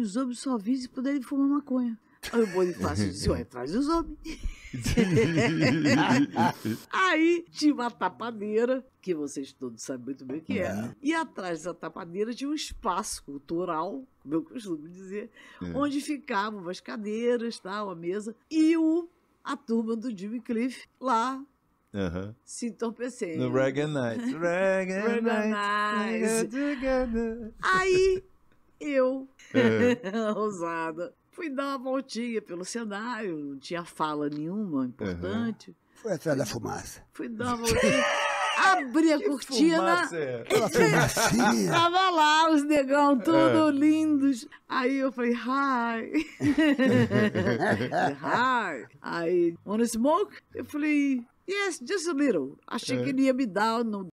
os homens só vivem se poderem fumar maconha. Aí o Bonifácio disse, ué, traz os homens. Aí tinha uma tapadeira, que vocês todos sabem muito bem o que é. é. E atrás dessa tapadeira tinha um espaço cultural, como eu costumo dizer, é. onde ficavam as cadeiras, tal, a mesa, e o, a turma do Jimmy Cliff lá Uhum. Se entorpecendo. No Reggae Night. Reggae, Reggae Night. Aí eu, é. ousada, fui dar uma voltinha pelo cenário, não tinha fala nenhuma importante. Uhum. Foi atrás da fumaça. Fui dar uma voltinha. Abri a que cortina. Fumaça é Tava lá os negão tudo é. lindos. Aí eu falei, hi. hi. Aí, wanna smoke? Eu falei, yes, just a little. Achei é. que ele ia me dar, não